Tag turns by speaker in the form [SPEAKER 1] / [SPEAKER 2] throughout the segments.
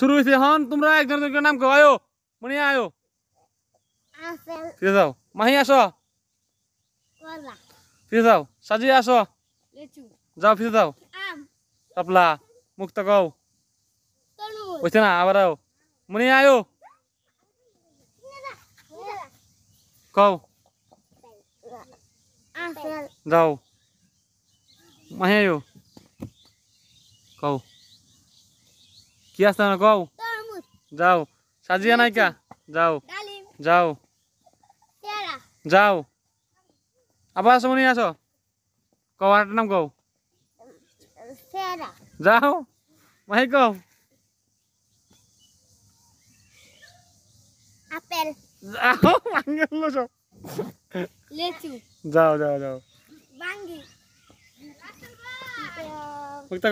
[SPEAKER 1] শুরু হয়েছে হন তোমরা একজন জনকে নাম কেউ আয়ো মনে আয়ো ফিরে যাও মাহি আসো ফিরে যাও সাজিয়ে আসো যাও ফিরে যাও তাপলা মুক্ত কও বুঝছে না আবার আও মনে আয়ো কও যাও মাহি আয়ো কও কি আসতে না কও যাও সাজিয়া নাইকা যাও যাও যাও আবার আসো মনে আসো কও আর নাম কও যাও মাই কও আপেল যাও মাঙ্গেল লোসো লেচু যাও যাও যাও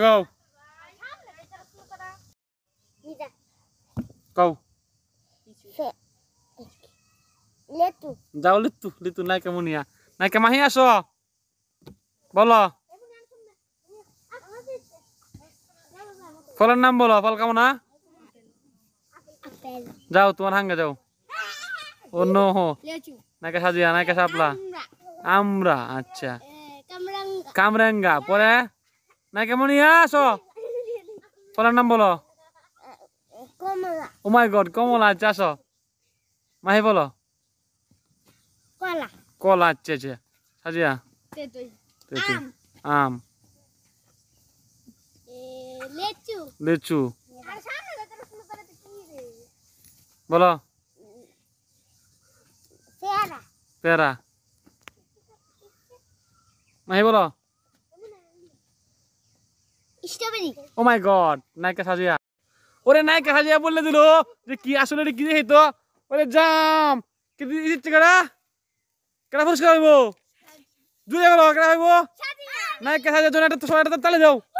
[SPEAKER 1] কও kau letu jauh letu letu naik kamu nih ya naik ke mahia so bola Falan nam bola fal kamu na jauh tuan hangga jauh oh no ho naik ke saja naik ke sapla amra acha kamrangga boleh naik kamu nih ya so Falan nam bola Oh my god, kamu lah jasa. Mahi bolo. Kola. Kola cece. Saja. Ya? Tetui. Tetui. Am. Am. Lecu. Lecu. Bolo. Pera. Pera. Mahi bolo. Strawberry. Oh my god. Naik ke saja. ওরে নায়িকা হাজিয়া বলে দিল যে কি আসলে কি হইতো ওরে জাম কি দিচ্ছে কেডা কেডা পুরস্কার হইব জুড়ে গেল কেডা হইব নাই হাজিয়া জন্য জোনাটা তো সবাই তালে যাও